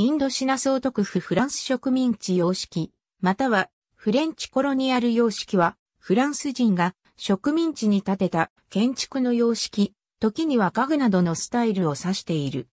インドシナ総督府フランス植民地様式、またはフレンチコロニアル様式は、フランス人が植民地に建てた建築の様式、時には家具などのスタイルを指している。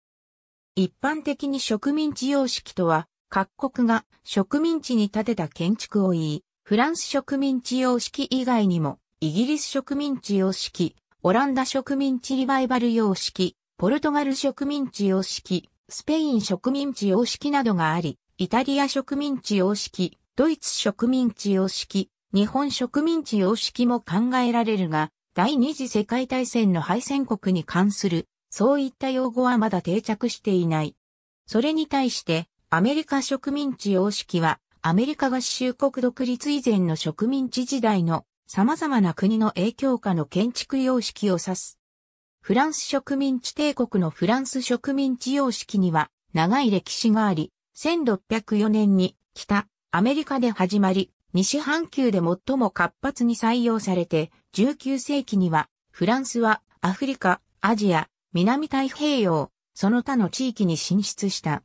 一般的に植民地様式とは、各国が植民地に建てた建築を言い、フランス植民地様式以外にも、イギリス植民地様式、オランダ植民地リバイバル様式、ポルトガル植民地様式、スペイン植民地様式などがあり、イタリア植民地様式、ドイツ植民地様式、日本植民地様式も考えられるが、第二次世界大戦の敗戦国に関する、そういった用語はまだ定着していない。それに対して、アメリカ植民地様式は、アメリカ合衆国独立以前の植民地時代の様々な国の影響下の建築様式を指すフランス植民地帝国のフランス植民地様式には長い歴史があり、1604年に北アメリカで始まり、西半球で最も活発に採用されて、19世紀にはフランスはアフリカ、アジア、南太平洋、その他の地域に進出した。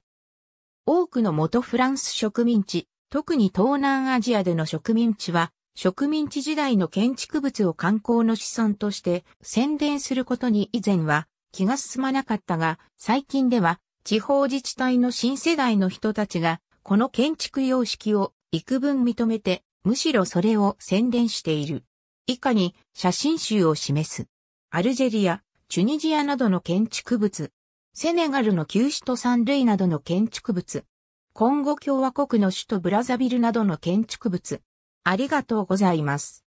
多くの元フランス植民地、特に東南アジアでの植民地は植民地時代の建築物を観光の資産として宣伝することに以前は気が進まなかったが、最近では地方自治体の新世代の人たちがこの建築様式を幾分認めて、むしろそれを宣伝している。以下に写真集を示す。アルジェリア、チュニジアなどの建築物。セネガルの旧首都サンルイなどの建築物。コンゴ共和国の首都ブラザビルなどの建築物。ありがとうございます。